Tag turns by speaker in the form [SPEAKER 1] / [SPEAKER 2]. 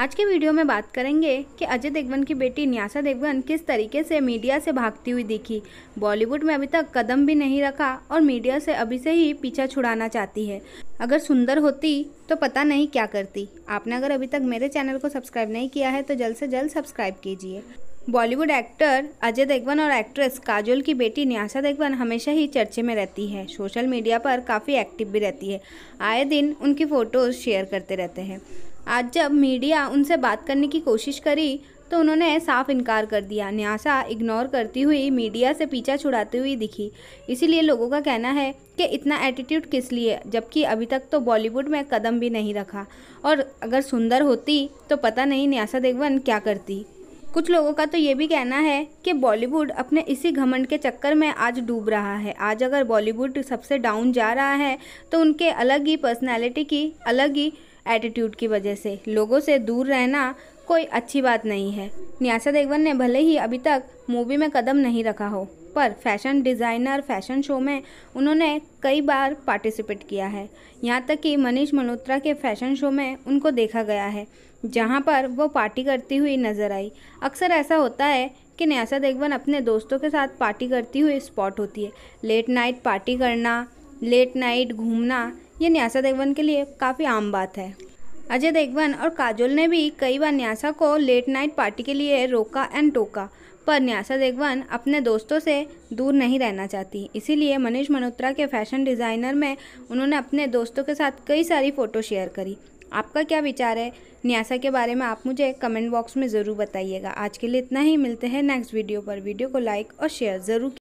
[SPEAKER 1] आज के वीडियो में बात करेंगे कि अजय देवगन की बेटी न्यासा देवगन किस तरीके से मीडिया से भागती हुई दिखी बॉलीवुड में अभी तक कदम भी नहीं रखा और मीडिया से अभी से ही पीछा छुड़ाना चाहती है अगर सुंदर होती तो पता नहीं क्या करती आपने अगर अभी तक मेरे चैनल को सब्सक्राइब नहीं किया है तो जल्द से जल्द सब्सक्राइब कीजिए बॉलीवुड एक्टर अजय देवगन और एक्ट्रेस काजोल की बेटी न्यासा देवगन हमेशा ही चर्चे में रहती है सोशल मीडिया पर काफ़ी एक्टिव भी रहती है आए दिन उनकी फ़ोटोज़ शेयर करते रहते हैं आज जब मीडिया उनसे बात करने की कोशिश करी तो उन्होंने साफ इनकार कर दिया न्यासा इग्नोर करती हुई मीडिया से पीछा छुड़ाती हुई दिखी इसीलिए लोगों का कहना है कि इतना एटीट्यूड किस लिए जबकि अभी तक तो बॉलीवुड में कदम भी नहीं रखा और अगर सुंदर होती तो पता नहीं न्यासा देगवन क्या करती कुछ लोगों का तो ये भी कहना है कि बॉलीवुड अपने इसी घमंड के चक्कर में आज डूब रहा है आज अगर बॉलीवुड सबसे डाउन जा रहा है तो उनके अलग ही पर्सनैलिटी की अलग ही एटीट्यूड की वजह से लोगों से दूर रहना कोई अच्छी बात नहीं है न्यासा देवन ने भले ही अभी तक मूवी में कदम नहीं रखा हो पर फैशन डिज़ाइनर फैशन शो में उन्होंने कई बार पार्टिसिपेट किया है यहाँ तक कि मनीष मल्होत्रा के फैशन शो में उनको देखा गया है जहाँ पर वो पार्टी करती हुई नज़र आई अक्सर ऐसा होता है कि न्यासा देगवन अपने दोस्तों के साथ पार्टी करती हुई स्पॉट होती है लेट नाइट पार्टी करना लेट नाइट घूमना ये न्यासा देवन के लिए काफ़ी आम बात है अजय देवगन और काजोल ने भी कई बार न्यासा को लेट नाइट पार्टी के लिए रोका एंड टोका पर न्यासा देवगन अपने दोस्तों से दूर नहीं रहना चाहती इसीलिए मनीष मल्होत्रा के फैशन डिज़ाइनर में उन्होंने अपने दोस्तों के साथ कई सारी फ़ोटो शेयर करी आपका क्या विचार है न्यासा के बारे में आप मुझे कमेंट बॉक्स में ज़रूर बताइएगा आज के लिए इतना ही मिलते हैं नेक्स्ट वीडियो पर वीडियो को लाइक और शेयर ज़रूर